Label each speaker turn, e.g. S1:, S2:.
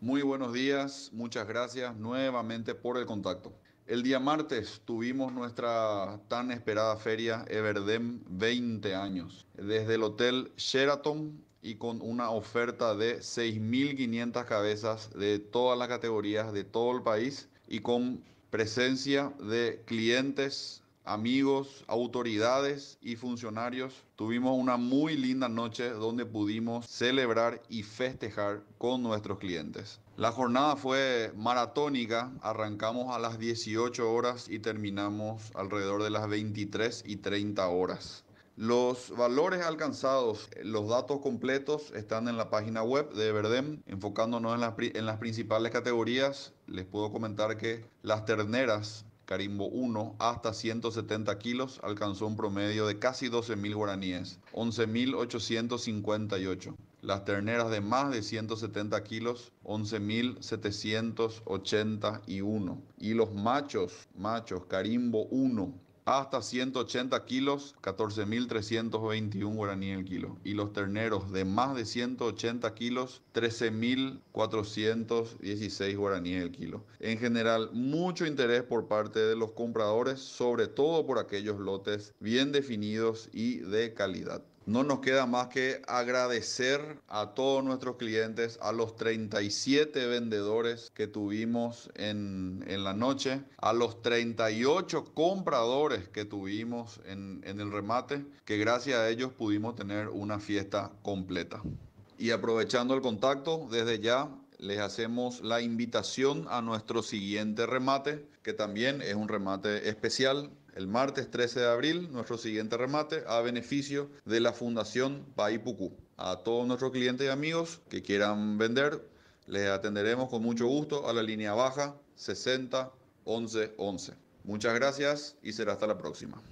S1: Muy buenos días, muchas gracias nuevamente por el contacto. El día martes tuvimos nuestra tan esperada feria Everdem 20 años desde el Hotel Sheraton y con una oferta de 6.500 cabezas de todas las categorías de todo el país y con presencia de clientes amigos, autoridades y funcionarios. Tuvimos una muy linda noche donde pudimos celebrar y festejar con nuestros clientes. La jornada fue maratónica, arrancamos a las 18 horas y terminamos alrededor de las 23 y 30 horas. Los valores alcanzados, los datos completos están en la página web de Verdem. Enfocándonos en las, en las principales categorías, les puedo comentar que las terneras Carimbo 1, hasta 170 kilos, alcanzó un promedio de casi 12.000 guaraníes, 11.858. Las terneras de más de 170 kilos, 11.781. Y los machos, machos, Carimbo 1, hasta 180 kilos, 14.321 guaraní el kilo. Y los terneros de más de 180 kilos, 13.416 guaraníes el kilo. En general, mucho interés por parte de los compradores, sobre todo por aquellos lotes bien definidos y de calidad. No nos queda más que agradecer a todos nuestros clientes, a los 37 vendedores que tuvimos en, la noche, a los 38 compradores que tuvimos en, en el remate, que gracias a ellos pudimos tener una fiesta completa. Y aprovechando el contacto, desde ya les hacemos la invitación a nuestro siguiente remate, que también es un remate especial. El martes 13 de abril, nuestro siguiente remate a beneficio de la Fundación Paipucú. A todos nuestros clientes y amigos que quieran vender, les atenderemos con mucho gusto a la línea baja 60 11 11. Muchas gracias y será hasta la próxima.